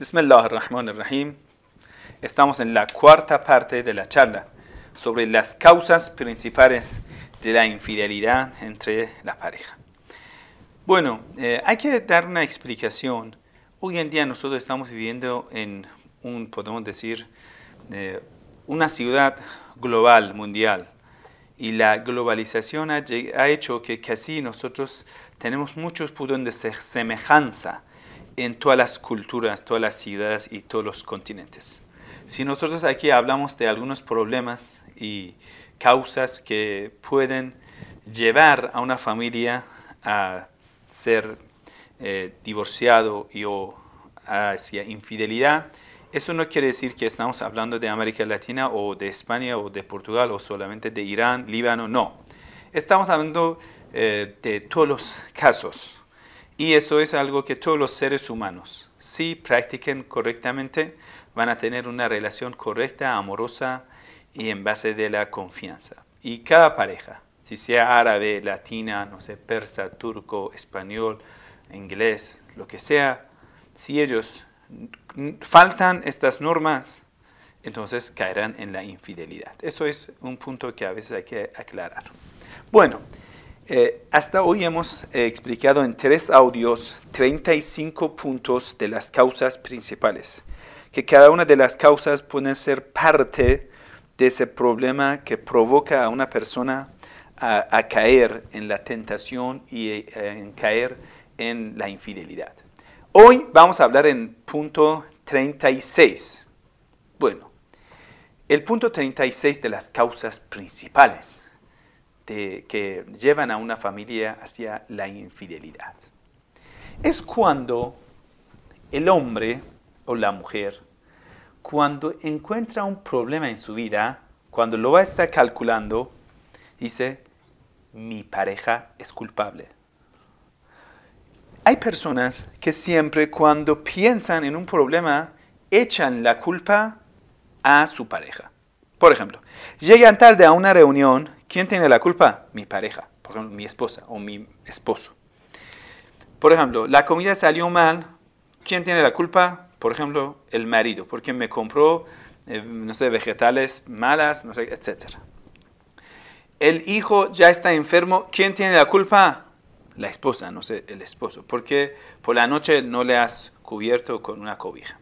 Bismillah ar-Rahman ar-Rahim. Estamos en la cuarta parte de la charla sobre las causas principales de la infidelidad entre la pareja. Bueno, eh, hay que dar una explicación. Hoy en día nosotros estamos viviendo en un, podemos decir, eh, una ciudad global, mundial. Y la globalización ha, hecho que casi nosotros tenemos muchos puntos de semejanza en todas las culturas, todas las ciudades y todos los continentes. Si nosotros aquí hablamos de algunos problemas y causas que pueden llevar a una familia a ser eh, divorciado y o hacia infidelidad, eso no quiere decir que estamos hablando de América Latina o de España o de Portugal o solamente de Irán, Líbano, no. Estamos hablando eh, de todos los casos y eso es algo que todos los seres humanos, si practiquen correctamente, van a tener una relación correcta, amorosa y en base de la confianza. Y cada pareja, si sea árabe, latina, no sé, persa, turco, español, inglés, lo que sea, si ellos faltan estas normas, entonces caerán en la infidelidad. Eso es un punto que a veces hay que aclarar. Bueno, eh, hasta hoy hemos eh, explicado en tres audios 35 puntos de las causas principales, que cada una de las causas puede ser parte de ese problema que provoca a una persona a, caer en la tentación y eh, en caer en la infidelidad. Hoy vamos a hablar en punto 36. Bueno, el punto 36 de las causas principales este, que llevan a una familia hacia la infidelidad. Es cuando el hombre o la mujer, cuando encuentra un problema en su vida, cuando lo va a estar calculando, dice, mi pareja es culpable. Hay personas que siempre cuando piensan en un problema, echan la culpa a su pareja. Por ejemplo, llegan tarde a una reunión ¿Quién tiene la culpa? Mi pareja, por ejemplo, mi esposa o mi esposo. Por ejemplo, la comida salió mal. ¿Quién tiene la culpa? Por ejemplo, el marido, porque me compró, eh, no sé, vegetales malas, no sé, etc. El hijo ya está enfermo. ¿Quién tiene la culpa? La esposa, no sé, el esposo, porque por la noche no le has cubierto con una cobija.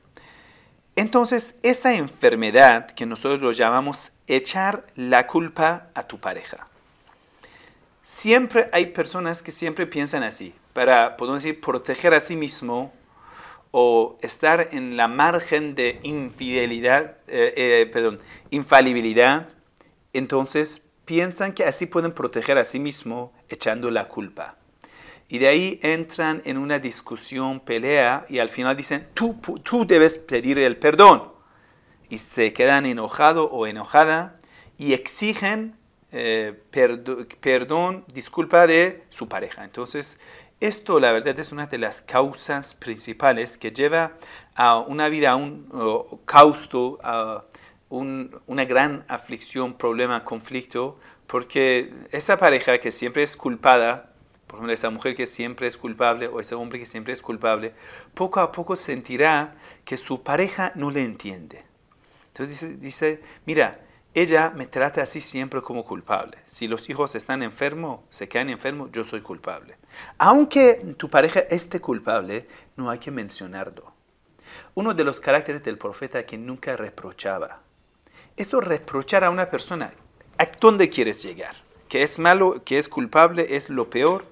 Entonces, esta enfermedad que nosotros lo llamamos echar la culpa a tu pareja. Siempre hay personas que siempre piensan así, para, podemos decir, proteger a sí mismo o estar en la margen de infidelidad, eh, eh, perdón, infalibilidad. Entonces, piensan que así pueden proteger a sí mismo echando la culpa. Y de ahí entran en una discusión, pelea, y al final dicen, tú, tú debes pedir el perdón. Y se quedan enojado o enojada y exigen eh, perdón, disculpa de su pareja. Entonces, esto la verdad es una de las causas principales que lleva a una vida, a un causto, a una gran aflicción, problema, conflicto, porque esa pareja que siempre es culpada por ejemplo, esa mujer que siempre es culpable o ese hombre que siempre es culpable, poco a poco sentirá que su pareja no le entiende. Entonces dice, mira, ella me trata así siempre como culpable. Si los hijos están enfermos, se quedan enfermos, yo soy culpable. Aunque tu pareja esté culpable, no hay que mencionarlo. Uno de los caracteres del profeta que nunca reprochaba. Esto reprochar a una persona, ¿a dónde quieres llegar? Que es malo, que es culpable, es lo peor.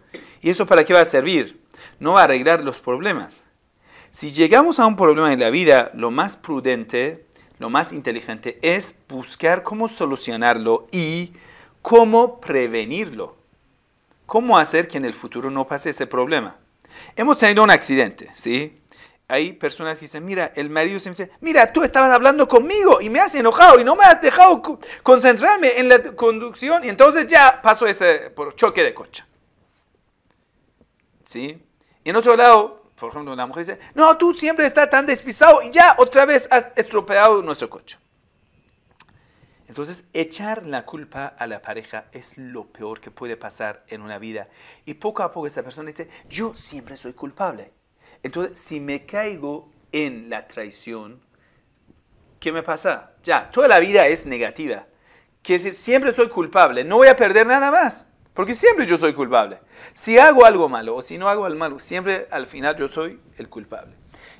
¿Y eso para qué va a servir? No va a arreglar los problemas. Si llegamos a un problema en la vida, lo más prudente, lo más inteligente es buscar cómo solucionarlo y cómo prevenirlo. ¿Cómo hacer que en el futuro no pase ese problema? Hemos tenido un accidente, ¿sí? Hay personas que dicen, mira, el marido se dice, mira, tú estabas hablando conmigo y me has enojado y no me has dejado concentrarme en la conducción y entonces ya pasó ese choque de coche. ¿sí? Y en otro lado, por ejemplo, la mujer dice, no, tú siempre estás tan despistado y ya otra vez has estropeado nuestro coche. Entonces, echar la culpa a la pareja es lo peor que puede pasar en una vida. Y poco a poco esa persona dice, yo siempre soy culpable. Entonces, si me caigo en la traición, ¿qué me pasa? Ya, toda la vida es negativa. Que si siempre soy culpable, no voy a perder nada más. Porque siempre yo soy culpable. Si hago algo malo o si no hago algo malo, siempre al final yo soy el culpable.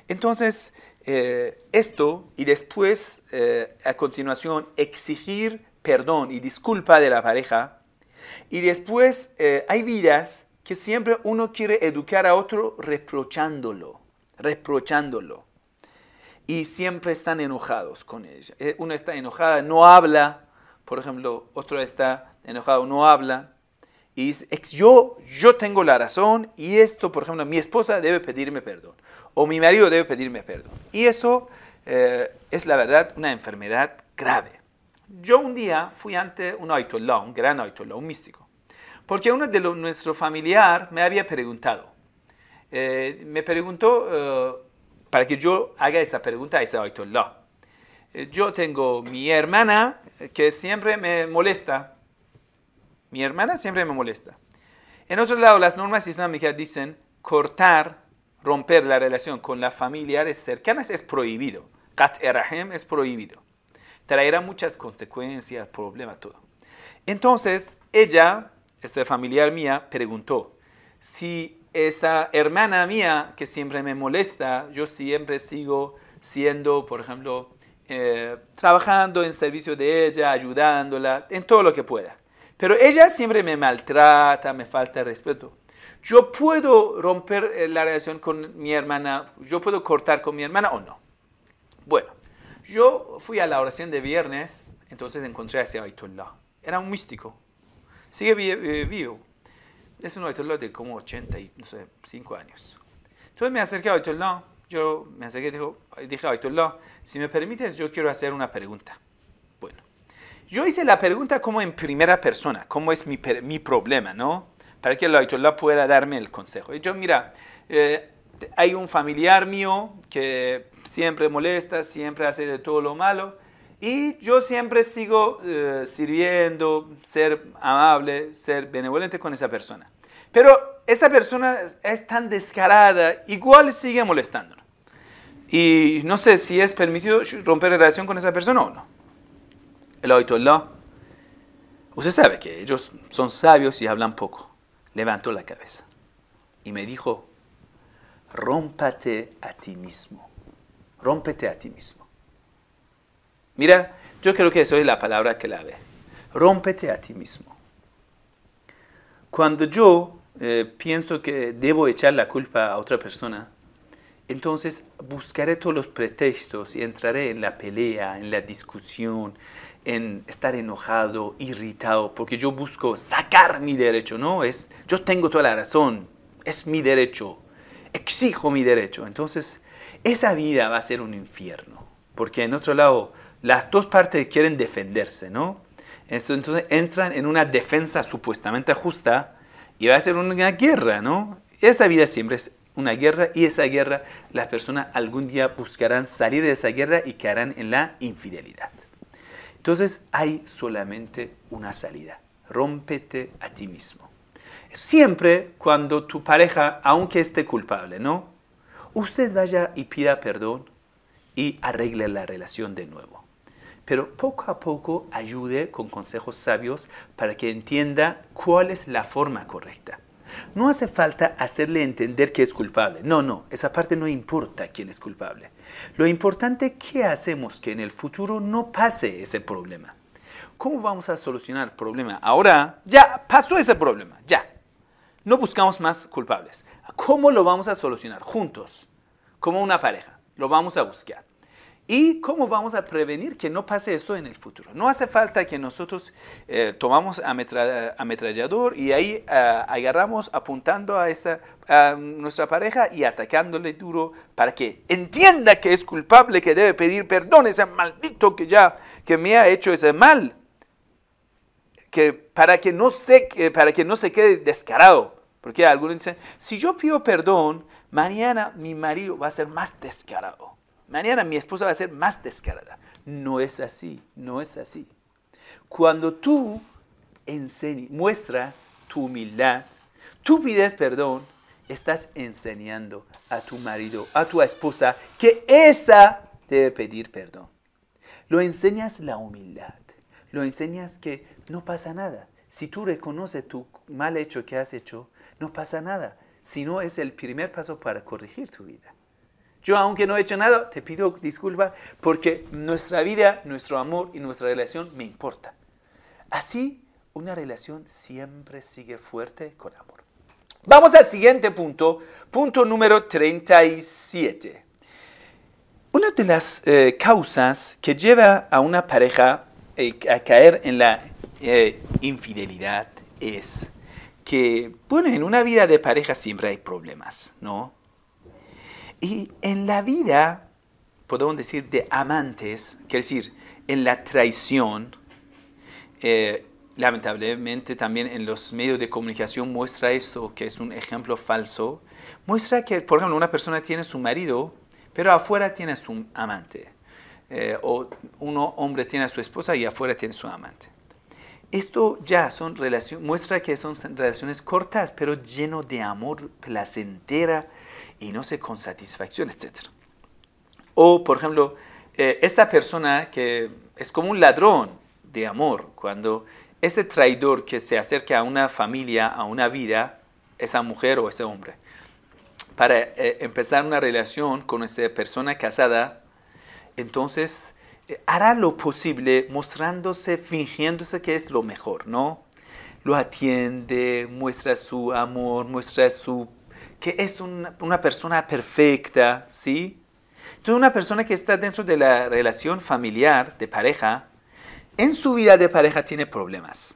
Entonces, eh, esto y después, eh, a continuación, exigir perdón y disculpa de la pareja. Y después eh, hay vidas que siempre uno quiere educar a otro reprochándolo, reprochándolo. Y siempre están enojados con ella. Uno está enojada, no habla, por ejemplo, otro está enojado, no habla. Y yo, yo tengo la razón y esto, por ejemplo, mi esposa debe pedirme perdón o mi marido debe pedirme perdón. Y eso eh, es la verdad una enfermedad grave. Yo un día fui ante un ayatollah, un gran ayatollah, un místico, porque uno de nuestros familiares me había preguntado, eh, me preguntó eh, para que yo haga esa pregunta a ese ayatollah. yo tengo mi hermana que siempre me molesta mi hermana siempre me molesta. En otro lado, las normas islámicas dicen cortar, romper la relación con las familiares cercanas es prohibido. Kat Erahem es prohibido. Traerá muchas consecuencias, problemas, todo. Entonces, ella, esta familiar mía, preguntó, si esa hermana mía que siempre me molesta, yo siempre sigo siendo, por ejemplo, eh, trabajando en servicio de ella, ayudándola, en todo lo que pueda. Pero ella siempre me maltrata, me falta respeto. Yo puedo romper eh, la relación con mi hermana, yo puedo cortar con mi hermana o no. Bueno, yo fui a la oración de viernes, entonces encontré a ese Ayatollah. Era un místico, sigue eh, vivo. Es un Ayatollah de como 80 5 años. Entonces me acerqué a Ayatollah, yo me acerqué y dije, si me permites, yo quiero hacer una pregunta. Yo hice la pregunta como en primera persona, cómo es mi, problema, ¿no? Para que el Ayatollah pueda darme el consejo. Y yo, mira, eh, hay un familiar mío que siempre molesta, siempre hace de todo lo malo, y yo siempre sigo eh, sirviendo, ser amable, ser benevolente con esa persona. Pero esa persona es tan descarada, igual sigue molestándolo. Y no sé si es permitido romper relación con esa persona o no usted sabe que ellos son sabios y hablan poco. Levantó la cabeza y me dijo, rómpate a ti mismo, rómpete a ti mismo. Mira, yo creo que eso es la palabra clave, rómpete a ti mismo. Cuando yo eh, pienso que debo echar la culpa a otra persona, entonces buscaré todos los pretextos y entraré en la pelea, en la discusión, en estar enojado, irritado, porque yo busco sacar mi derecho, ¿no? Es, yo tengo toda la razón, es mi derecho, exijo mi derecho. Entonces, esa vida va a ser un infierno, porque en otro lado, las dos partes quieren defenderse, ¿no? Entonces entran en una defensa supuestamente justa y va a ser una guerra, ¿no? Esa vida siempre es una guerra y esa guerra las personas algún día buscarán salir de esa guerra y caerán en la infidelidad. Entonces hay solamente una salida. Rómpete a ti mismo. Siempre cuando tu pareja, aunque esté culpable, ¿no? Usted vaya y pida perdón y arregle la relación de nuevo. Pero poco a poco ayude con consejos sabios para que entienda cuál es la forma correcta. No hace falta hacerle entender que es culpable. No, no, esa parte no importa quién es culpable. Lo importante es qué hacemos que en el futuro no pase ese problema. ¿Cómo vamos a solucionar el problema? Ahora, ya pasó ese problema, ya. No buscamos más culpables. ¿Cómo lo vamos a solucionar? Juntos, como una pareja. Lo vamos a buscar. ¿Y cómo vamos a prevenir que no pase esto en el futuro? No hace falta que nosotros eh, tomamos ametrallador y ahí eh, agarramos apuntando a, nuestra pareja y atacándole duro para que entienda que es culpable, que debe pedir perdón ese maldito que ya que me ha hecho ese mal. Que para, que no se, para que no se quede descarado. Porque algunos dicen, si yo pido perdón, mañana mi marido va a ser más descarado mañana mi esposa va a ser más descarada. No es así, no es así. Cuando tú enseñas, muestras tu humildad, tú pides perdón, estás enseñando a tu marido, a tu esposa, que esa debe pedir perdón. Lo enseñas la humildad, lo enseñas que no pasa nada. Si tú reconoces tu mal hecho que has hecho, no pasa nada, sino es el primer paso para corregir tu vida. Yo aunque no he hecho nada, te pido disculpas porque nuestra vida, nuestro amor y nuestra relación me importa. Así, una relación siempre sigue fuerte con amor. Vamos al siguiente punto, punto número 37. Una de las eh, causas que lleva a una pareja eh, a caer en la eh, infidelidad es que, bueno, en una vida de pareja siempre hay problemas, ¿no? Y en la vida, podemos decir, de amantes, quiere decir, en la traición, eh, lamentablemente también en los medios de comunicación muestra esto, que es un ejemplo falso, muestra que, por ejemplo, una persona tiene su marido, pero afuera tiene su amante. Eh, o un hombre tiene a su esposa y afuera tiene su amante. Esto ya son relaciones, muestra que son relaciones cortas, pero lleno de amor, placentera, y no sé, con satisfacción, etc. O, por ejemplo, eh, esta persona que es como un ladrón de amor, cuando ese traidor que se acerca a una familia, a una vida, esa mujer o ese hombre, para eh, empezar una relación con esa persona casada, entonces eh, hará lo posible mostrándose, fingiéndose que es lo mejor, ¿no? Lo atiende, muestra su amor, muestra su que es una persona perfecta, ¿sí? Entonces, una persona que está dentro de la relación familiar, de pareja, en su vida de pareja tiene problemas.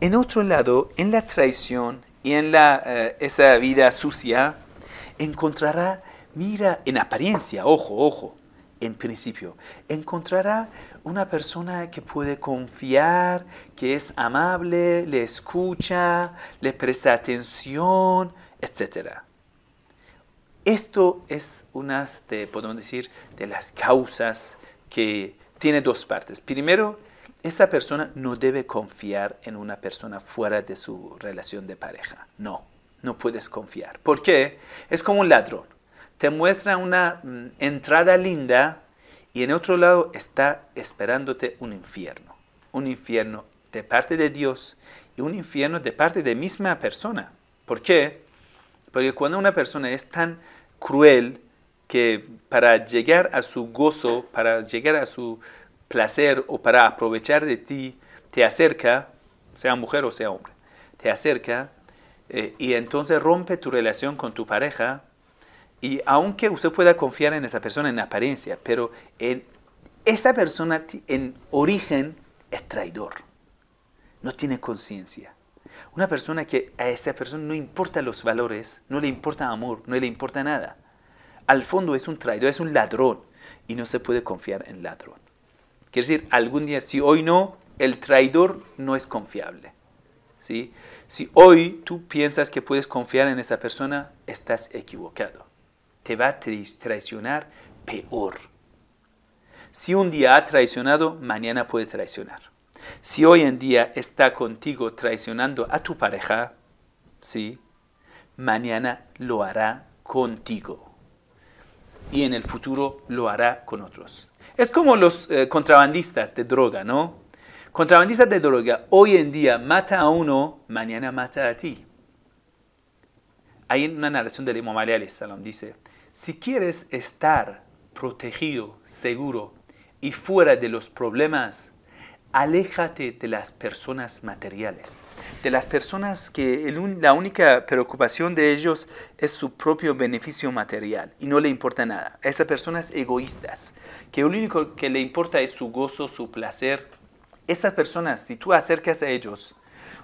En otro lado, en la traición y en eh, esa vida sucia, encontrará, mira, en apariencia, ojo, ojo, en principio, encontrará una persona que puede confiar, que es amable, le escucha, le presta atención, etc. Esto es una, de, podemos decir, de las causas que tiene dos partes. Primero, esa persona no debe confiar en una persona fuera de su relación de pareja. No, no puedes confiar. ¿Por qué? Es como un ladrón. Te muestra una mm, entrada linda y en otro lado está esperándote un infierno. Un infierno de parte de Dios y un infierno de parte de misma persona. ¿Por qué? Porque cuando una persona es tan cruel que para llegar a su gozo, para llegar a su placer o para aprovechar de ti, te acerca, sea mujer o sea hombre, te acerca eh, y entonces rompe tu relación con tu pareja y aunque usted pueda confiar en esa persona en apariencia, pero en, esta persona en origen es traidor, no tiene conciencia. Una persona que a esa persona no importa los valores, no le importa amor, no le importa nada. Al fondo es un traidor, es un ladrón y no se puede confiar en ladrón. Quiere decir, algún día, si hoy no, el traidor no es confiable. ¿sí? Si hoy tú piensas que puedes confiar en esa persona, estás equivocado. Te va a traicionar peor. Si un día ha traicionado, mañana puede traicionar. Si hoy en día está contigo traicionando a tu pareja, ¿sí? mañana lo hará contigo. Y en el futuro lo hará con otros. Es como los eh, contrabandistas de droga, ¿no? Contrabandistas de droga, hoy en día mata a uno, mañana mata a ti. Hay una narración del Imam Ali salam dice, si quieres estar protegido, seguro y fuera de los problemas, aléjate de las personas materiales, de las personas que la única preocupación de ellos es su propio beneficio material y no le importa nada. esas personas egoístas, que lo único que le importa es su gozo, su placer. Esas personas, si tú acercas a ellos,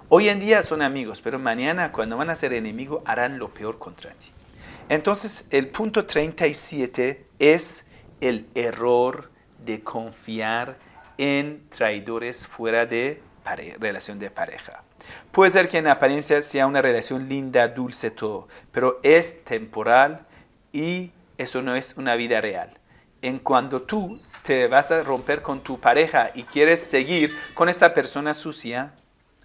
hoy en día son amigos, pero mañana cuando van a ser enemigos harán lo peor contra ti. Entonces, el punto 37 es el error de confiar en traidores fuera de relación de pareja. Puede ser que en apariencia sea una relación linda, dulce, todo, pero es temporal y eso no es una vida real. En cuando tú te vas a romper con tu pareja y quieres seguir con esta persona sucia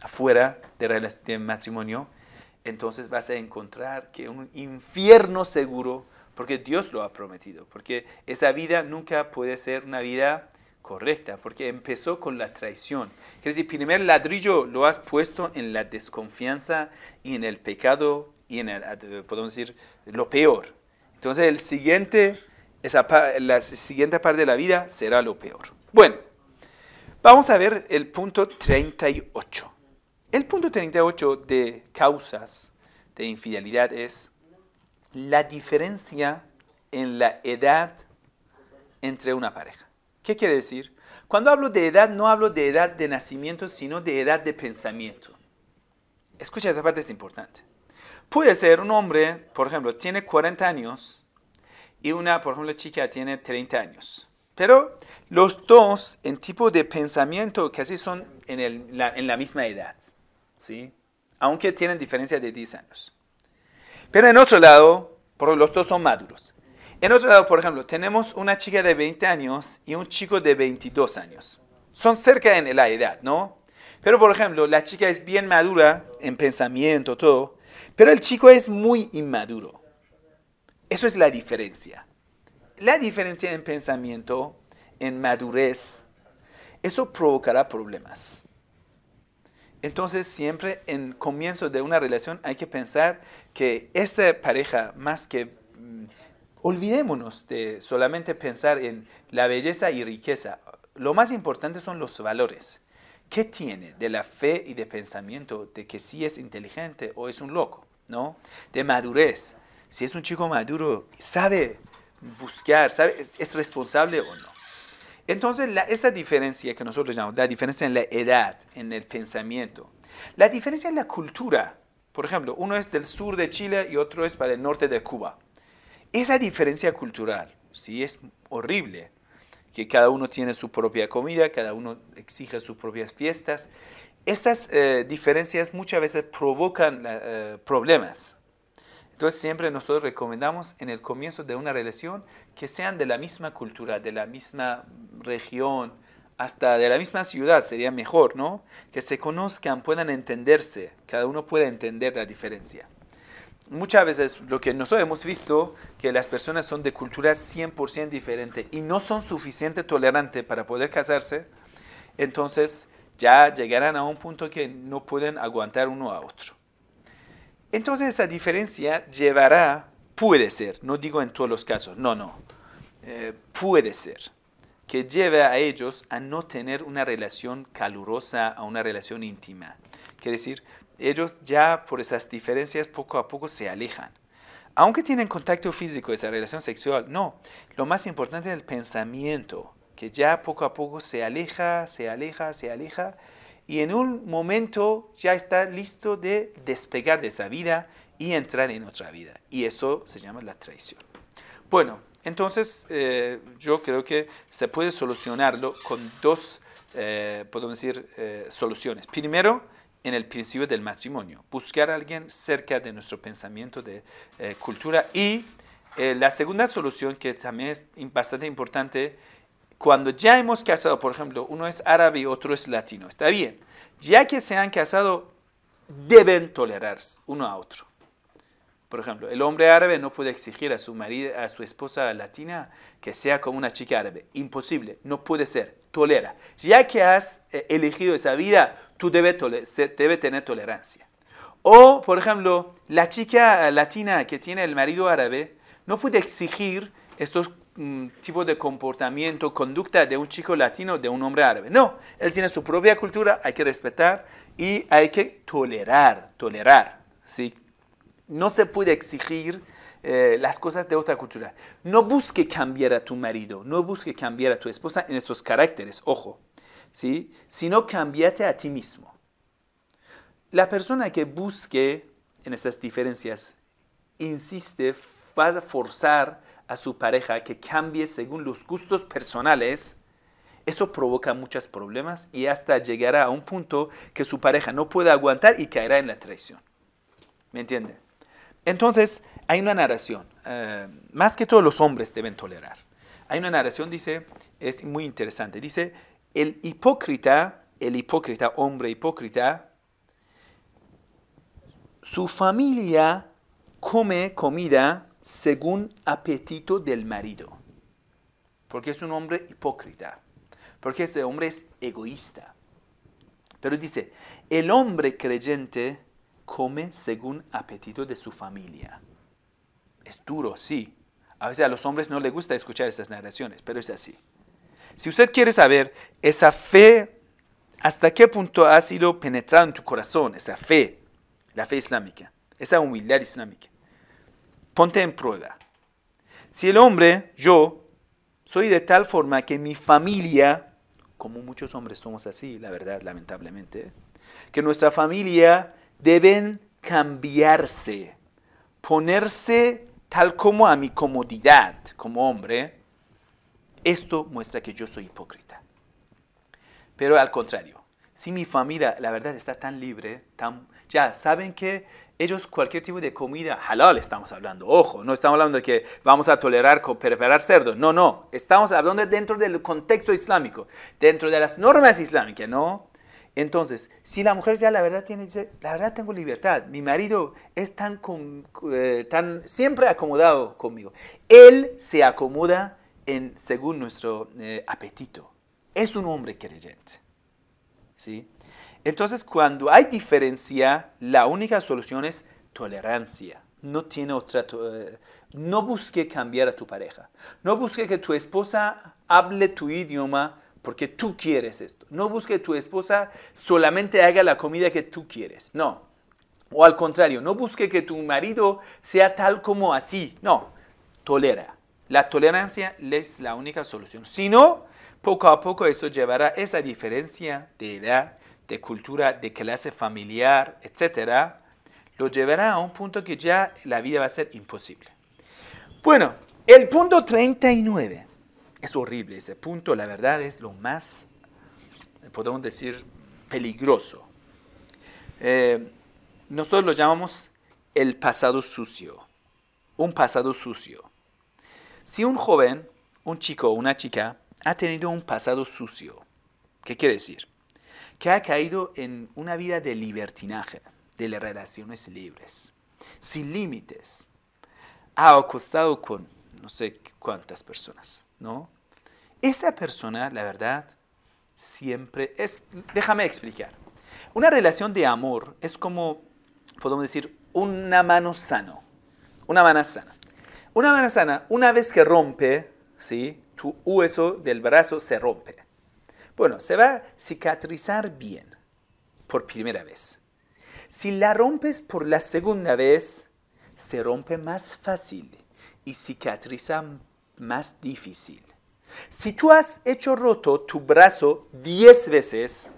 afuera de, de matrimonio, entonces vas a encontrar que un infierno seguro, porque Dios lo ha prometido, porque esa vida nunca puede ser una vida correcta, porque empezó con la traición. Es decir, primer ladrillo lo has puesto en la desconfianza y en el pecado y en, decir, lo peor. Entonces, el siguiente, la siguiente parte de la vida será lo peor. Bueno, vamos a ver el punto 38. El punto 38 de causas de infidelidad es la diferencia en la edad entre una pareja. ¿Qué quiere decir? Cuando hablo de edad, no hablo de edad de nacimiento, sino de edad de pensamiento. Escucha, esa parte es importante. Puede ser un hombre, por ejemplo, tiene 40 años y una, por ejemplo, chica tiene 30 años. Pero los dos en tipo de pensamiento casi son en, la, misma edad, ¿sí? Aunque tienen diferencia de 10 años. Pero en otro lado, los dos son maduros. En otro lado, por ejemplo, tenemos una chica de 20 años y un chico de 22 años. Son cerca en la edad, ¿no? Pero, por ejemplo, la chica es bien madura en pensamiento, todo, pero el chico es muy inmaduro. Eso es la diferencia. La diferencia en pensamiento, en madurez, eso provocará problemas. Entonces siempre en comienzo de una relación hay que pensar que esta pareja, más que olvidémonos de solamente pensar en la belleza y riqueza. Lo más importante son los valores. ¿Qué tiene de la fe y de pensamiento de que si sí es inteligente o es un loco? ¿No? De madurez. Si es un chico maduro, sabe buscar, sabe, es responsable o no. Entonces, esa diferencia que nosotros llamamos, la diferencia en la edad, en el pensamiento, la diferencia en la cultura. Por ejemplo, uno es del sur de Chile y otro es para el norte de Cuba. Esa diferencia cultural, sí, es horrible, que cada uno tiene su propia comida, cada uno exige sus propias fiestas. Estas eh, diferencias muchas veces provocan eh, problemas. Entonces siempre nosotros recomendamos en el comienzo de una relación que sean de la misma cultura, de la misma región, hasta de la misma ciudad sería mejor, ¿no? Que se conozcan, puedan entenderse, cada uno pueda entender la diferencia muchas veces lo que nosotros hemos visto, que las personas son de cultura 100% diferente y no son suficientemente tolerantes para poder casarse, entonces ya llegarán a un punto que no pueden aguantar uno a otro. Entonces esa diferencia llevará, puede ser, no digo en todos los casos, no, no, eh, puede ser que lleve a ellos a no tener una relación calurosa, a una relación íntima. Quiere decir, ellos ya por esas diferencias poco a poco se alejan. Aunque tienen contacto físico, esa relación sexual, no. Lo más importante es el pensamiento, que ya poco a poco se aleja, se aleja, se aleja, y en un momento ya está listo de despegar de esa vida y entrar en otra vida. Y eso se llama la traición. Bueno, entonces eh, yo creo que se puede solucionarlo con dos, eh, podemos decir, eh, soluciones. Primero, en el principio del matrimonio, buscar a alguien cerca de nuestro pensamiento de eh, cultura. Y eh, la segunda solución, que también es bastante importante, cuando ya hemos casado, por ejemplo, uno es árabe y otro es latino, está bien, ya que se han casado, deben tolerarse uno a otro. Por ejemplo, el hombre árabe no puede exigir a su marido, a su esposa latina que sea como una chica árabe. Imposible, no puede ser tolera. Ya que has eh, elegido esa vida, tú debes, tener tolerancia. O, por ejemplo, la chica latina que tiene el marido árabe no puede exigir estos mm, tipos de comportamiento, conducta de un chico latino, de un hombre árabe. No, él tiene su propia cultura, hay que respetar y hay que tolerar, tolerar. No se puede exigir eh, las cosas de otra cultura. No busque cambiar a tu marido, no busque cambiar a tu esposa en esos caracteres, ojo, ¿sí? sino cambiate a ti mismo. La persona que busque en esas diferencias insiste, va a forzar a su pareja que cambie según los gustos personales, eso provoca muchos problemas y hasta llegará a un punto que su pareja no pueda aguantar y caerá en la traición. ¿Me entiendes? Entonces, hay una narración. Eh, más que todos los hombres deben tolerar. Hay una narración, dice, es muy interesante. Dice, el hipócrita, el hipócrita, hombre hipócrita, su familia come comida según apetito del marido. Porque es un hombre hipócrita. Porque ese hombre es egoísta. Pero dice, el hombre creyente come según apetito de su familia. Es duro, sí. A veces a los hombres no les gusta escuchar esas narraciones, pero es así. Si usted quiere saber esa fe, hasta qué punto ha sido penetrada en tu corazón, esa fe, la fe islámica, esa humildad islámica, ponte en prueba. Si el hombre, yo, soy de tal forma que mi familia, como muchos hombres somos así, la verdad, lamentablemente, que nuestra familia deben cambiarse, ponerse tal como a mi comodidad como hombre, esto muestra que yo soy hipócrita. Pero al contrario, si mi familia, la verdad, está tan libre, tan, ya saben que ellos cualquier tipo de comida, halal estamos hablando, ojo, no estamos hablando de que vamos a tolerar preparar cerdo, no, no, estamos hablando dentro del contexto islámico, dentro de las normas islámicas, ¿no? Entonces, si la mujer ya la verdad tiene, dice, la verdad tengo libertad, mi marido es tan, eh, siempre acomodado conmigo, él se acomoda según nuestro eh, apetito, es un hombre creyente. ¿sí? Entonces, cuando hay diferencia, la única solución es tolerancia. No tiene otra. Eh, no busque cambiar a tu pareja. No busque que tu esposa hable tu idioma porque tú quieres esto. No busque que tu esposa solamente haga la comida que tú quieres, no. O al contrario, no busque que tu marido sea tal como así, no. Tolera. La tolerancia es la única solución. Si no, poco a poco eso llevará esa diferencia de edad, de cultura, de clase familiar, etcétera, lo llevará a un punto que ya la vida va a ser imposible. Bueno, el punto 39. Es horrible ese punto, la verdad es lo más, podemos decir, peligroso. Eh, nosotros lo llamamos el pasado sucio, un pasado sucio. Si un joven, un chico o una chica ha tenido un pasado sucio, ¿qué quiere decir? Que ha caído en una vida de libertinaje, de relaciones libres, sin límites, ha acostado con no sé cuántas personas, ¿no? Esa persona, la verdad, siempre es, déjame explicar, una relación de amor es como, podemos decir, una mano sana. una mano sana. Una mano sana, una vez que rompe, ¿sí? tu hueso del brazo se rompe. Bueno, se va a cicatrizar bien por primera vez. Si la rompes por la segunda vez, se rompe más fácil y cicatriza más difícil. Si tú has hecho roto tu brazo diez veces,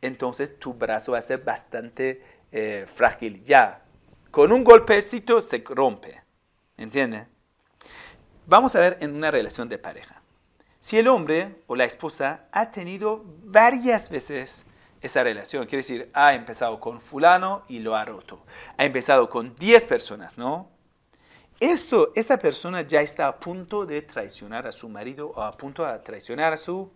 entonces tu brazo va a ser bastante eh, frágil. Ya, con un golpecito se rompe. ¿Entiendes? Vamos a ver en una relación de pareja. Si el hombre o la esposa ha tenido varias veces esa relación, quiere decir, ha empezado con fulano y lo ha roto. Ha empezado con 10 personas, ¿no? Esto, esta persona ya está a punto de traicionar a su marido o a punto de traicionar a su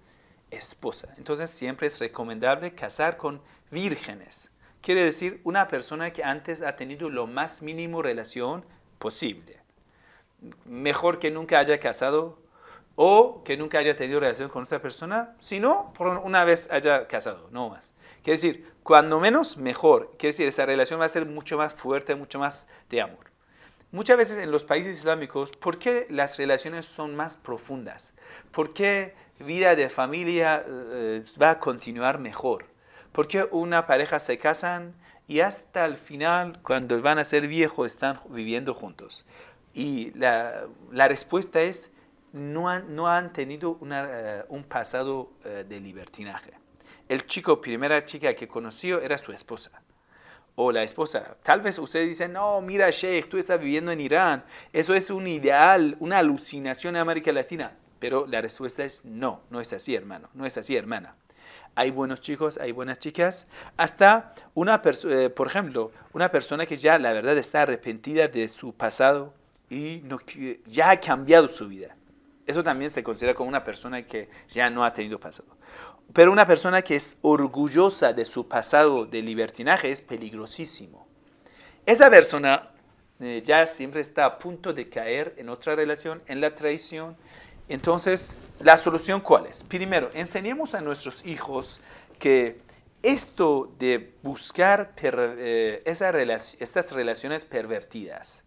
esposa. Entonces siempre es recomendable casar con vírgenes. Quiere decir una persona que antes ha tenido lo más mínimo relación posible. Mejor que nunca haya casado o que nunca haya tenido relación con otra persona, sino por una vez haya casado, no más. Quiere decir, cuando menos, mejor. Quiere decir, esa relación va a ser mucho más fuerte, mucho más de amor. Muchas veces en los países islámicos, ¿por qué las relaciones son más profundas? ¿Por qué vida de familia eh, va a continuar mejor? ¿Por qué una pareja se casan y hasta el final, cuando van a ser viejos, están viviendo juntos? Y la, respuesta es, no han, no han tenido eh, un pasado eh, de libertinaje. El chico, primera chica que conoció, era su esposa o la esposa. Tal vez ustedes dicen, no, mira, Sheikh, tú estás viviendo en Irán. Eso es un ideal, una alucinación en América Latina. Pero la respuesta es no, no es así, hermano, no es así, hermana. Hay buenos chicos, hay buenas chicas. Hasta una persona, eh, por ejemplo, una persona que ya la verdad está arrepentida de su pasado y ya ha cambiado su vida. Eso también se considera como una persona que ya no ha tenido pasado. Pero una persona que es orgullosa de su pasado de libertinaje es peligrosísimo. Esa persona eh, ya siempre está a punto de caer en otra relación, en la traición. Entonces, ¿la solución cuál es? Primero, enseñemos a nuestros hijos que esto de buscar eh, estas relaciones pervertidas,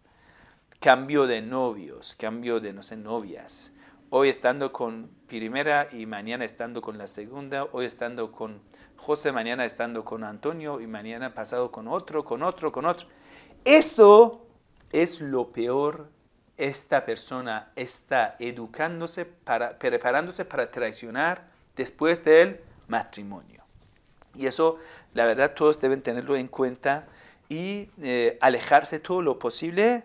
cambio de novios, cambio de, no novias, hoy estando con primera y mañana estando con la segunda, hoy estando con José, mañana estando con Antonio y mañana pasado con otro, con otro, con otro. Esto es lo peor. Esta persona está educándose, para, preparándose para traicionar después del matrimonio. Y eso, la verdad, todos deben tenerlo en cuenta y eh, alejarse todo lo posible.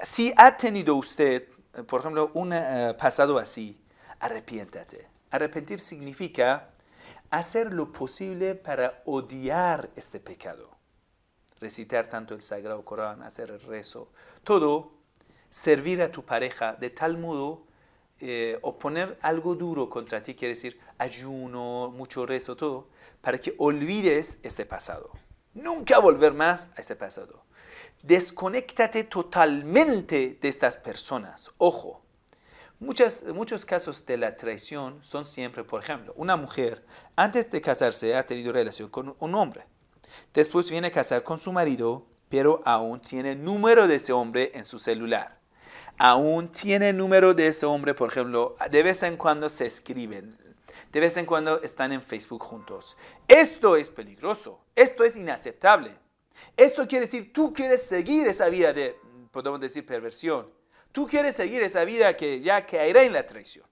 Si ha tenido usted por ejemplo, un eh, pasado así, arrepiéntate. Arrepentir significa hacer lo posible para odiar este pecado. Recitar tanto el Sagrado Corán, hacer el rezo, todo, servir a tu pareja de tal modo, eh, o poner algo duro contra ti, quiere decir ayuno, mucho rezo, todo, para que olvides este pasado. Nunca volver más a este pasado. Desconéctate totalmente de estas personas. Ojo, muchas, muchos casos de la traición son siempre, por ejemplo, una mujer antes de casarse ha tenido relación con un hombre. Después viene a casar con su marido, pero aún tiene el número de ese hombre en su celular. Aún tiene el número de ese hombre, por ejemplo, de vez en cuando se escriben, de vez en cuando están en Facebook juntos. Esto es peligroso, esto es inaceptable. Esto quiere decir, tú quieres seguir esa vida de, podemos decir, perversión. Tú quieres seguir esa vida que ya caerá en la traición.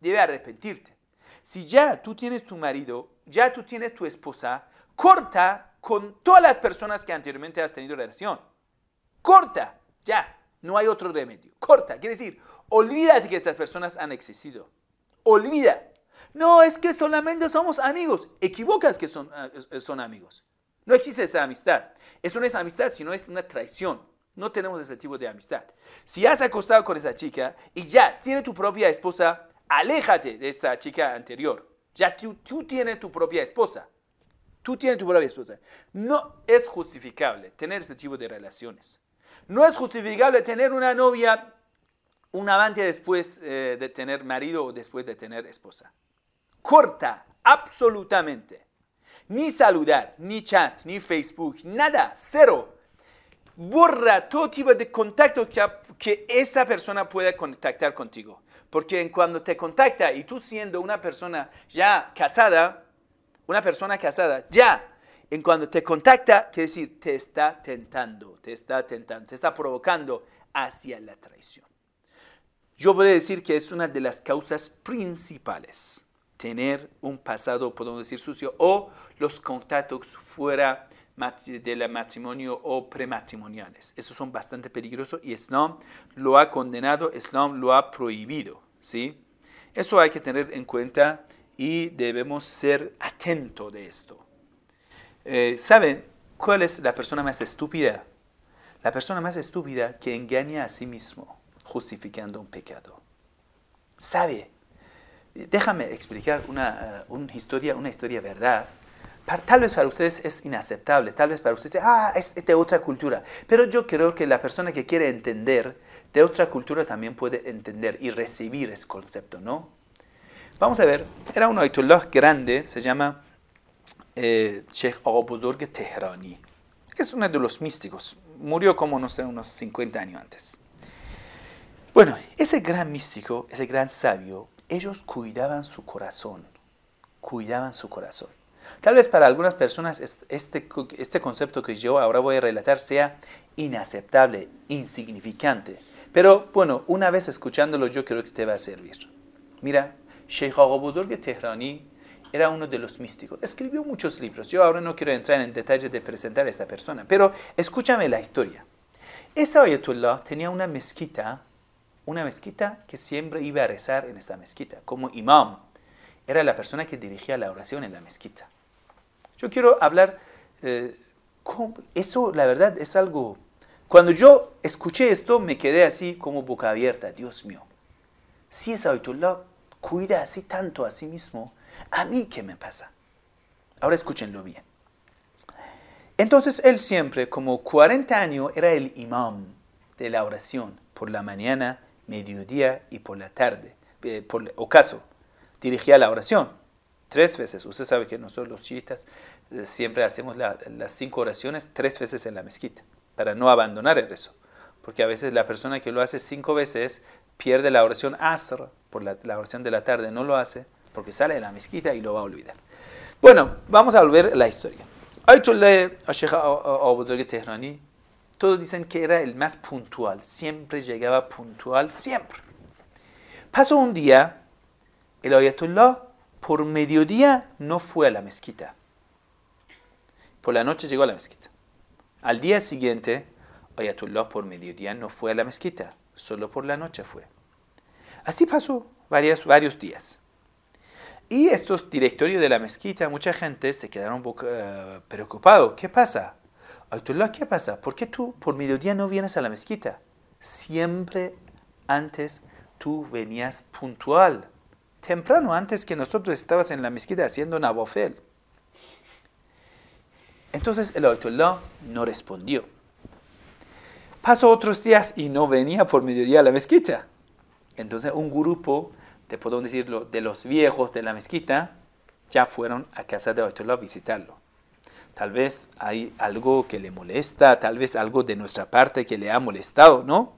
Debe arrepentirte. Si ya tú tienes tu marido, ya tú tienes tu esposa, corta con todas las personas que anteriormente has tenido relación. Corta, ya. No hay otro remedio. Corta, quiere decir, olvídate que estas personas han existido. Olvida. No, es que solamente somos amigos. Equivocas que son eh, amigos. No existe esa amistad. Eso no es amistad, sino es una traición. No tenemos ese tipo de amistad. Si has acostado con esa chica y ya tiene tu propia esposa, aléjate de esa chica anterior. Ya tú, tú tienes tu propia esposa. Tú tienes tu propia esposa. No es justificable tener ese tipo de relaciones. No es justificable tener una novia un amante después eh, de tener marido o después de tener esposa. Corta absolutamente ni saludar, ni chat, ni Facebook, nada, cero. Borra todo tipo de contacto que, esa persona pueda contactar contigo. Porque en cuando te contacta y tú siendo una persona ya casada, una persona casada, ya, en cuando te contacta, quiere decir, te está tentando, te está tentando, te está provocando hacia la traición. Yo podría decir que es una de las causas principales tener un pasado, podemos decir, sucio, o los contactos fuera del matrimonio o prematrimoniales. Esos son bastante peligrosos y Islam lo ha condenado, Islam lo ha prohibido. ¿sí? Eso hay que tener en cuenta y debemos ser atentos de esto. Eh, ¿Saben cuál es la persona más estúpida? La persona más estúpida que engaña a sí mismo justificando un pecado. Sabe Déjame explicar eh, una, historia, una historia verdad. tal vez para ustedes es inaceptable, tal vez para ustedes, ah, es de otra cultura. Pero yo creo que la persona que quiere entender de otra cultura también puede entender y recibir ese concepto, ¿no? Vamos a ver, era un ayatollah grande, se llama eh, Sheikh Agha Tehrani. Es uno de los místicos, murió como, no sé, unos 50 años antes. Bueno, ese gran místico, ese gran sabio, ellos cuidaban su corazón, cuidaban su corazón. Tal vez para algunas personas este, este, concepto que yo ahora voy a relatar sea inaceptable, insignificante. Pero bueno, una vez escuchándolo yo creo que te va a servir. Mira, Sheikh Buzurg Tehrani era uno de los místicos. Escribió muchos libros. Yo ahora no quiero entrar en detalles de presentar a esta persona, pero escúchame la historia. Esa Ayatollah tenía una mezquita una mezquita que siempre iba a rezar en esta mezquita, como imam. Era la persona que dirigía la oración en la mezquita. Yo quiero hablar, eh, eso la verdad es algo... Cuando yo escuché esto me quedé así como boca abierta, Dios mío. Si esa Ayatollah cuida así tanto a sí mismo, ¿a mí qué me pasa? Ahora escúchenlo bien. Entonces él siempre, como 40 años, era el imam de la oración por la mañana mediodía y por la tarde, eh, por ocaso. Dirigía la oración tres veces. Usted sabe que nosotros los chiitas eh, siempre hacemos las cinco oraciones tres veces en la mezquita para no abandonar el rezo. Porque a veces la persona que lo hace cinco veces pierde la oración asr, por la, oración de la tarde no lo hace, porque sale de la mezquita y lo va a olvidar. Bueno, vamos a volver la historia. Sheikh Abu Tehrani todos dicen que era el más puntual, siempre llegaba puntual, siempre. Pasó un día, el ayatollah por mediodía no fue a la mezquita. Por la noche llegó a la mezquita. Al día siguiente, ayatollah por mediodía no fue a la mezquita, solo por la noche fue. Así pasó varios, varios días. Y estos directorios de la mezquita, mucha gente se quedaron eh, preocupados. ¿Qué pasa? lo ¿qué pasa? ¿Por qué tú por mediodía no vienes a la mezquita? Siempre antes tú venías puntual, temprano antes que nosotros estabas en la mezquita haciendo nabofel. Entonces el Ayatollah no respondió. Pasó otros días y no venía por mediodía a la mezquita. Entonces un grupo, te puedo decirlo, de los viejos de la mezquita, ya fueron a casa de Ayatollah a visitarlo. Tal vez hay algo que le molesta, tal vez algo de nuestra parte que le ha molestado, ¿no?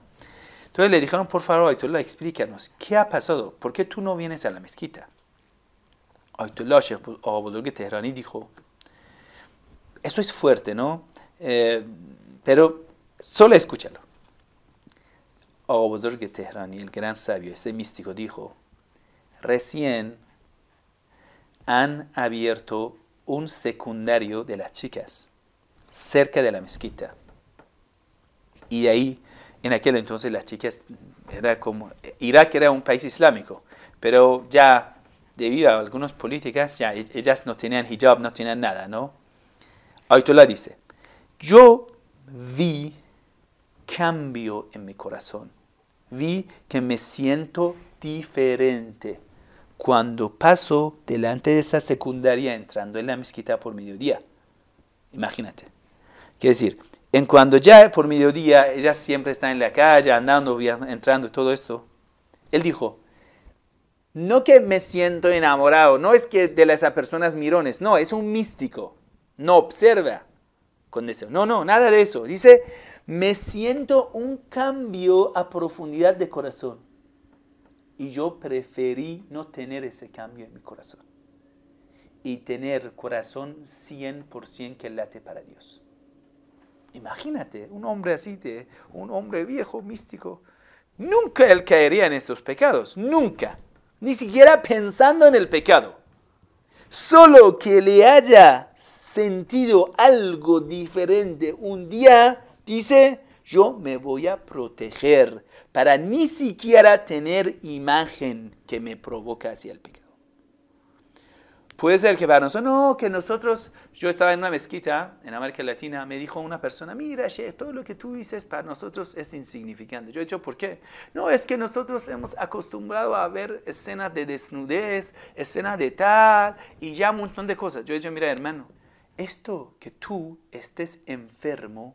Entonces le dijeron, por favor, Ayatollah, explícanos, ¿qué ha pasado? ¿Por qué tú no vienes a la mezquita? Ayatollah Sheikh Getehrani, dijo, eso es fuerte, ¿no? Eh, pero solo escúchalo. Abuzurg Getehrani, el gran sabio, ese místico, dijo, recién han abierto un secundario de las chicas cerca de la mezquita. Y ahí, en aquel entonces, las chicas, era como, Irak era un país islámico, pero ya debido a algunas políticas, ya e-, ellas no tenían hijab, no tenían nada, ¿no? Ayatollah dice, yo vi cambio en mi corazón, vi que me siento diferente cuando paso delante de esa secundaria entrando en la mezquita por mediodía. Imagínate. Quiere decir, en cuando ya por mediodía ella siempre está en la calle, andando, entrando, y todo esto, él dijo, no que me siento enamorado, no es que de las personas mirones, no, es un místico, no observa con deseo, no, no, nada de eso. Dice, me siento un cambio a profundidad de corazón. Y yo preferí no tener ese cambio en mi corazón. Y tener corazón 100% que late para Dios. Imagínate, un hombre así, un hombre viejo, místico. Nunca él caería en esos pecados, nunca. Ni siquiera pensando en el pecado. Solo que le haya sentido algo diferente un día, dice, yo me voy a proteger para ni siquiera tener imagen que me provoca hacia el pecado. Puede ser que para nosotros, no, que nosotros, yo estaba en una mezquita en América Latina, me dijo una persona, mira, che, todo lo que tú dices para nosotros es insignificante. Yo he dicho, ¿por qué? No, es que nosotros hemos acostumbrado a ver escenas de desnudez, escenas de tal, y ya un montón de cosas. Yo he dicho, mira, hermano, esto que tú estés enfermo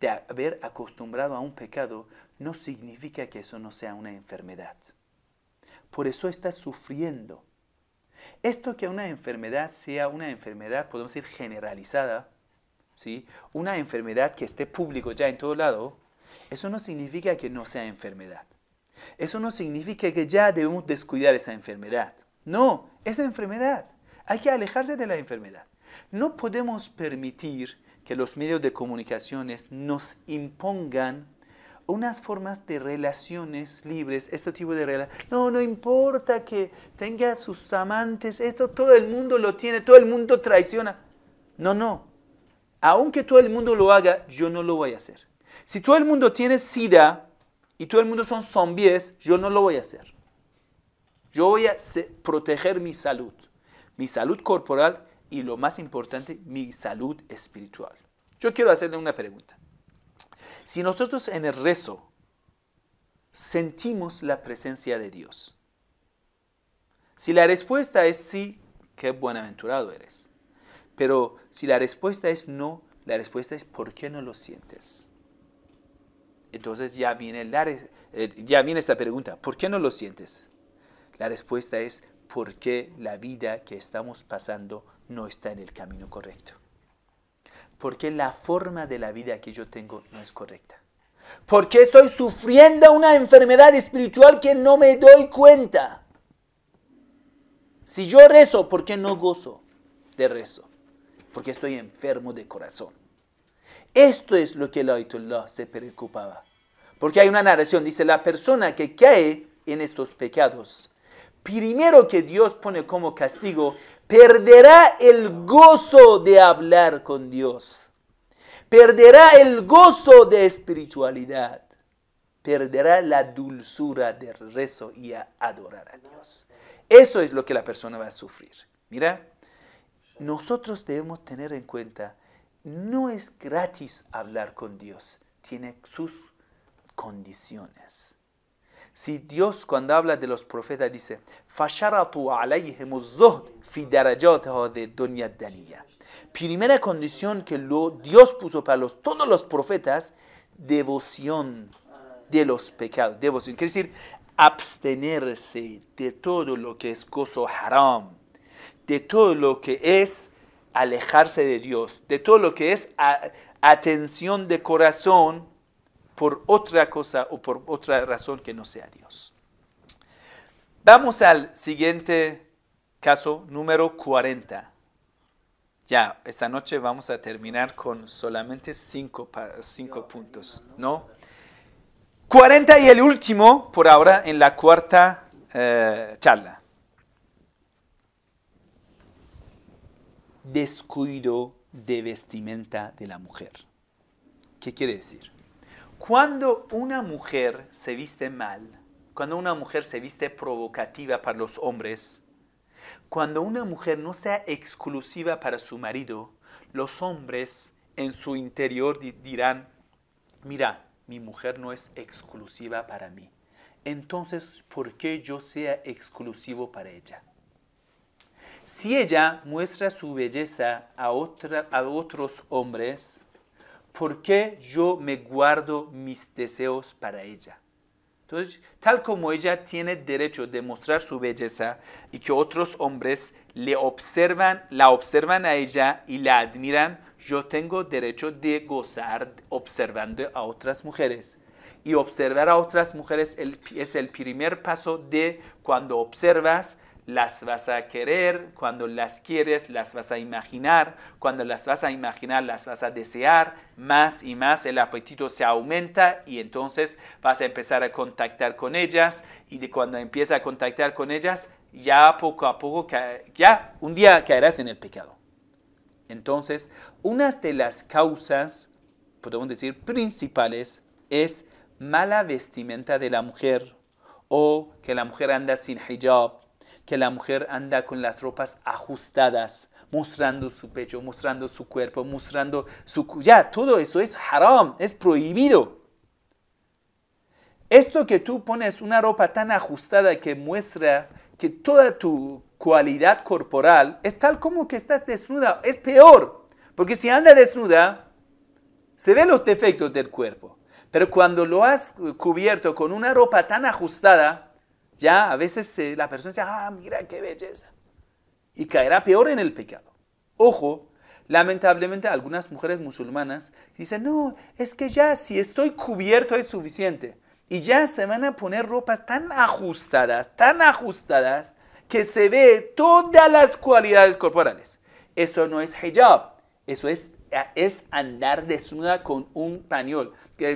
de haber acostumbrado a un pecado no significa que eso no sea una enfermedad. Por eso estás sufriendo. Esto que una enfermedad sea una enfermedad, podemos decir, generalizada, ¿sí? una enfermedad que esté público ya en todo lado, eso no significa que no sea enfermedad. Eso no significa que ya debemos descuidar esa enfermedad. No, esa enfermedad. Hay que alejarse de la enfermedad. No podemos permitir que los medios de comunicaciones nos impongan unas formas de relaciones libres, este tipo de relaciones. No, no importa que tenga sus amantes, esto todo el mundo lo tiene, todo el mundo traiciona. No, no. Aunque todo el mundo lo haga, yo no lo voy a hacer. Si todo el mundo tiene sida y todo el mundo son zombies, yo no lo voy a hacer. Yo voy a proteger mi salud, mi salud corporal y lo más importante, mi salud espiritual. Yo quiero hacerle una pregunta. Si nosotros en el rezo sentimos la presencia de Dios, si la respuesta es sí, qué buenaventurado eres. Pero si la respuesta es no, la respuesta es ¿por qué no lo sientes? Entonces ya viene, la, eh, ya viene esta pregunta, ¿por qué no lo sientes? La respuesta es ¿Por qué la vida que estamos pasando no está en el camino correcto. Porque la forma de la vida que yo tengo no es correcta. ¿Por qué estoy sufriendo una enfermedad espiritual que no me doy cuenta. Si yo rezo, ¿por qué no gozo de rezo? Porque estoy enfermo de corazón. Esto es lo que el Ayatollah se preocupaba. Porque hay una narración, dice, la persona que cae en estos pecados primero que Dios pone como castigo, perderá el gozo de hablar con Dios. Perderá el gozo de espiritualidad. Perderá la dulzura del rezo y a adorar a Dios. Eso es lo que la persona va a sufrir. Mira, nosotros debemos tener en cuenta, no es gratis hablar con Dios, tiene sus condiciones. Si Dios cuando habla de los profetas dice, Primera condición que lo, Dios puso para todos los profetas, devoción de los pecados. Devoción, quiere decir abstenerse de todo lo que es gozo haram, de todo lo que es alejarse de Dios, de todo lo que es atención de corazón por otra cosa o por otra razón que no sea Dios. Vamos al siguiente caso, número 40. Ya, esta noche vamos a terminar con solamente cinco, cinco puntos, ¿no? 40 y el último, por ahora, en la cuarta eh, charla. Descuido de vestimenta de la mujer. ¿Qué quiere decir? Cuando una mujer se viste mal, cuando una mujer se viste provocativa para los hombres, cuando una mujer no sea exclusiva para su marido, los hombres en su interior dirán, mira, mi mujer no es exclusiva para mí. Entonces, ¿por qué yo sea exclusivo para ella? Si ella muestra su belleza a, otros hombres, ¿por qué yo me guardo mis deseos para ella? Entonces, tal como ella tiene derecho de mostrar su belleza y que otros hombres le observan, la observan a ella y la admiran, yo tengo derecho de gozar observando a otras mujeres. Y observar a otras mujeres es el primer paso de cuando observas las vas a querer, cuando las quieres las vas a imaginar, cuando las vas a imaginar las vas a desear, más y más el apetito se aumenta y entonces vas a empezar a contactar con ellas y de cuando empieza a contactar con ellas, ya poco a poco, ya un día caerás en el pecado. Entonces, una de las causas, podemos decir, principales es mala vestimenta de la mujer o que la mujer anda sin hijab que la mujer anda con las ropas ajustadas, mostrando su pecho, mostrando su cuerpo, mostrando su... Ya, todo eso es haram, es prohibido. Esto que tú pones una ropa tan ajustada que muestra que toda tu cualidad corporal es tal como que estás desnuda, es peor, porque si anda desnuda, se ven los defectos del cuerpo. Pero cuando lo has cubierto con una ropa tan ajustada, ya a veces eh, la persona dice, ah, mira qué belleza. Y caerá peor en el pecado. Ojo, lamentablemente algunas mujeres musulmanas dicen, no, es que ya si estoy cubierto es suficiente. Y ya se van a poner ropas tan ajustadas, tan ajustadas, que se ve todas las cualidades corporales. Eso no es hijab, eso es, eh, es andar desnuda con un pañol,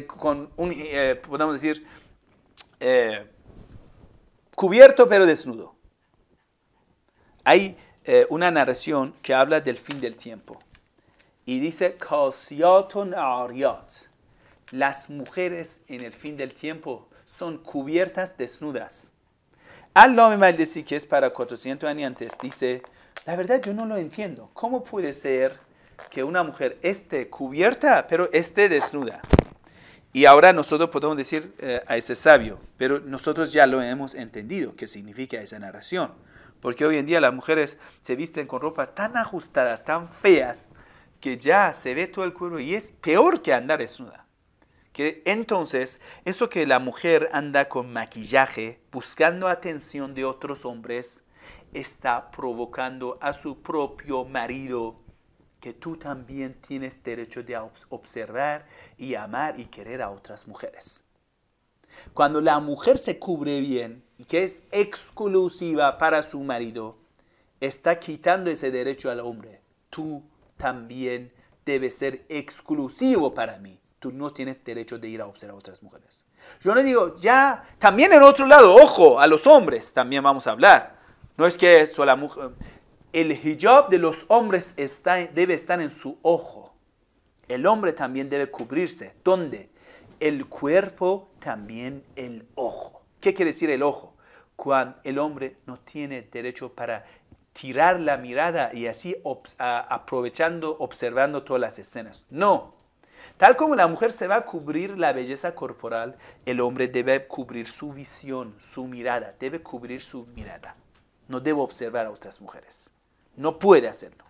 con un, eh, podemos decir, eh, cubierto pero desnudo. Hay eh, una narración que habla del fin del tiempo y dice, las mujeres en el fin del tiempo son cubiertas desnudas. al Allame maldecí que es para 400 años antes, dice, la verdad yo no lo entiendo. ¿Cómo puede ser que una mujer esté cubierta pero esté desnuda? Y ahora nosotros podemos decir eh, a ese sabio, pero nosotros ya lo hemos entendido, qué significa esa narración. Porque hoy en día las mujeres se visten con ropas tan ajustadas, tan feas, que ya se ve todo el cuerpo y es peor que andar desnuda. Que entonces, eso que la mujer anda con maquillaje, buscando atención de otros hombres, está provocando a su propio marido que tú también tienes derecho de observar y amar y querer a otras mujeres. Cuando la mujer se cubre bien y que es exclusiva para su marido, está quitando ese derecho al hombre. Tú también debes ser exclusivo para mí. Tú no tienes derecho de ir a observar a otras mujeres. Yo no digo, ya, también en otro lado, ojo, a los hombres también vamos a hablar. No es que eso la mujer, el hijab de los hombres debe estar en su ojo. El hombre también debe cubrirse. ¿Dónde? El cuerpo, también el ojo. ¿Qué quiere decir el ojo? Cuando el hombre no tiene derecho para tirar la mirada y así aprovechando, observando todas las escenas. No. Tal como la mujer se va a cubrir la belleza corporal, el hombre debe cubrir su visión, su mirada, debe cubrir su mirada. No debe observar a otras mujeres no puede hacerlo.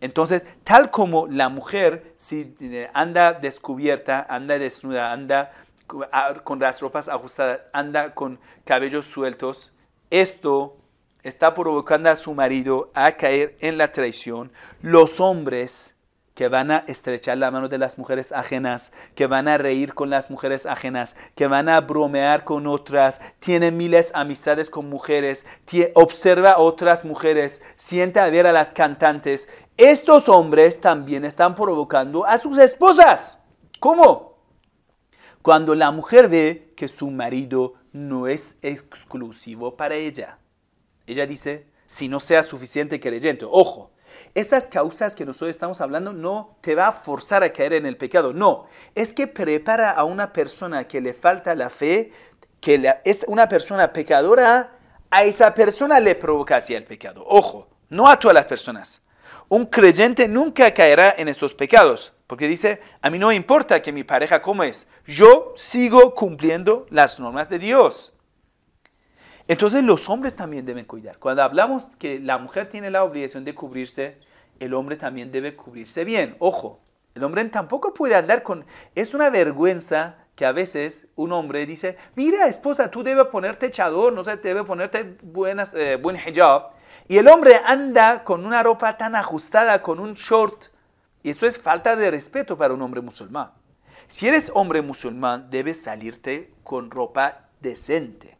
Entonces, tal como la mujer si eh, anda descubierta, anda desnuda, anda con las ropas ajustadas, anda con cabellos sueltos, esto está provocando a su marido a caer en la traición. Los hombres que van a estrechar la mano de las mujeres ajenas, que van a reír con las mujeres ajenas, que van a bromear con otras, tiene miles de amistades con mujeres, observa a otras mujeres, sienta a ver a las cantantes. Estos hombres también están provocando a sus esposas. ¿Cómo? Cuando la mujer ve que su marido no es exclusivo para ella. Ella dice, si no sea suficiente creyente, ojo, estas causas que nosotros estamos hablando no te va a forzar a caer en el pecado, no. Es que prepara a una persona que le falta la fe, que es una persona pecadora, a esa persona le provoca hacia el pecado. Ojo, no a todas las personas. Un creyente nunca caerá en estos pecados, porque dice, a mí no importa que mi pareja como es, yo sigo cumpliendo las normas de Dios. Entonces los hombres también deben cuidar. Cuando hablamos que la mujer tiene la obligación de cubrirse, el hombre también debe cubrirse bien. Ojo, el hombre tampoco puede andar con... Es una vergüenza que a veces un hombre dice, mira esposa, tú debes ponerte chador, no sé, debe ponerte buenas, eh, buen hijab. Y el hombre anda con una ropa tan ajustada, con un short. Y eso es falta de respeto para un hombre musulmán. Si eres hombre musulmán, debes salirte con ropa decente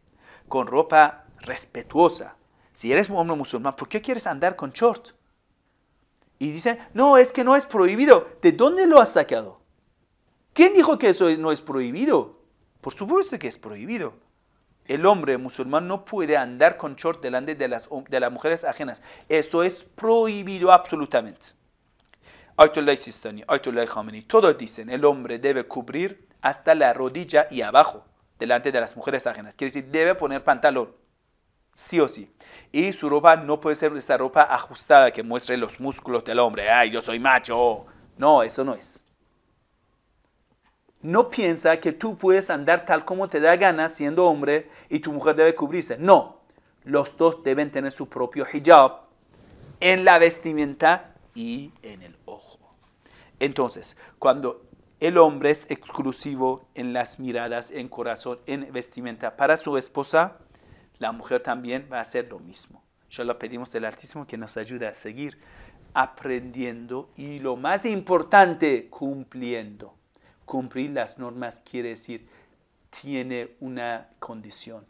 con ropa respetuosa. Si eres un hombre musulmán, ¿por qué quieres andar con short? Y dicen, no, es que no es prohibido. ¿De dónde lo has sacado? ¿Quién dijo que eso no es prohibido? Por supuesto que es prohibido. El hombre musulmán no puede andar con short delante de las, de las mujeres ajenas. Eso es prohibido absolutamente. Ayatollah Sistani, Ayatollah Khamenei, todos dicen, el hombre debe cubrir hasta la rodilla y abajo delante de las mujeres ajenas. Quiere decir, debe poner pantalón, sí o sí. Y su ropa no puede ser esa ropa ajustada que muestre los músculos del hombre. Ay, yo soy macho. No, eso no es. No piensa que tú puedes andar tal como te da gana siendo hombre y tu mujer debe cubrirse. No, los dos deben tener su propio hijab en la vestimenta y en el ojo. Entonces, cuando el hombre es exclusivo en las miradas, en corazón, en vestimenta. Para su esposa, la mujer también va a hacer lo mismo. Yo lo pedimos del Altísimo que nos ayude a seguir aprendiendo y lo más importante, cumpliendo. Cumplir las normas quiere decir, tiene una condición.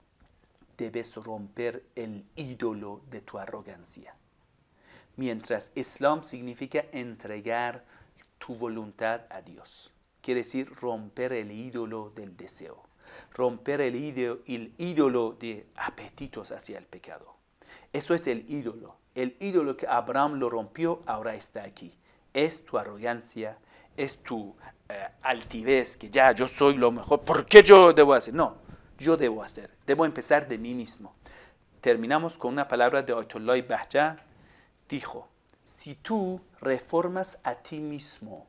Debes romper el ídolo de tu arrogancia. Mientras Islam significa entregar tu voluntad a Dios quiere decir romper el ídolo del deseo, romper el, ídolo, de apetitos hacia el pecado. Eso es el ídolo. El ídolo que Abraham lo rompió ahora está aquí. Es tu arrogancia, es tu eh, altivez, que ya yo soy lo mejor. ¿Por qué yo debo hacer? No, yo debo hacer. Debo empezar de mí mismo. Terminamos con una palabra de Ayatollah Bahja Dijo, si tú reformas a ti mismo,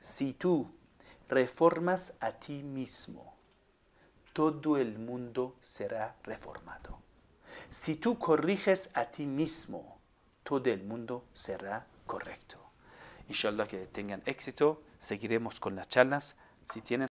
si tú reformas a ti mismo, todo el mundo será reformado. Si tú corriges a ti mismo, todo el mundo será correcto. Inshallah que tengan éxito. Seguiremos con las charlas. Si tienes